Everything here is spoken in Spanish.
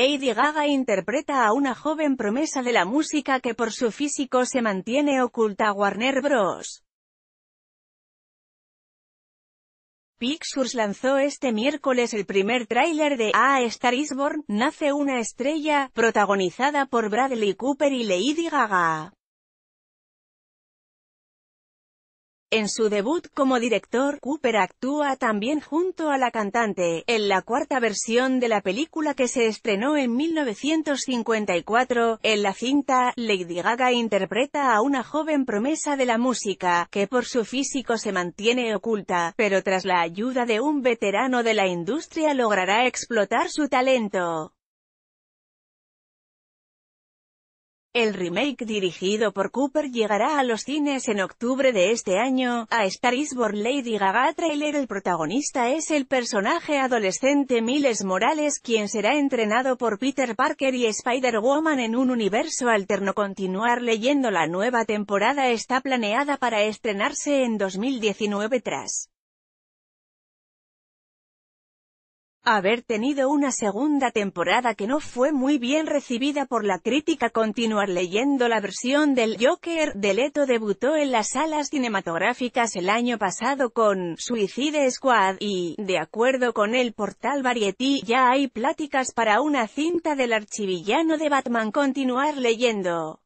Lady Gaga interpreta a una joven promesa de la música que por su físico se mantiene oculta a Warner Bros. Pixar lanzó este miércoles el primer tráiler de A Star Is Born, Nace una estrella, protagonizada por Bradley Cooper y Lady Gaga. En su debut como director, Cooper actúa también junto a la cantante, en la cuarta versión de la película que se estrenó en 1954. En la cinta, Lady Gaga interpreta a una joven promesa de la música, que por su físico se mantiene oculta, pero tras la ayuda de un veterano de la industria logrará explotar su talento. El remake dirigido por Cooper llegará a los cines en octubre de este año. A Star is Born Lady Gaga trailer El protagonista es el personaje adolescente Miles Morales quien será entrenado por Peter Parker y Spider-Woman en un universo alterno. Continuar leyendo la nueva temporada está planeada para estrenarse en 2019 tras haber tenido una segunda temporada que no fue muy bien recibida por la crítica. Continuar leyendo la versión del Joker de Leto debutó en las salas cinematográficas el año pasado con Suicide Squad y, de acuerdo con el portal Variety, ya hay pláticas para una cinta del archivillano de Batman. Continuar leyendo.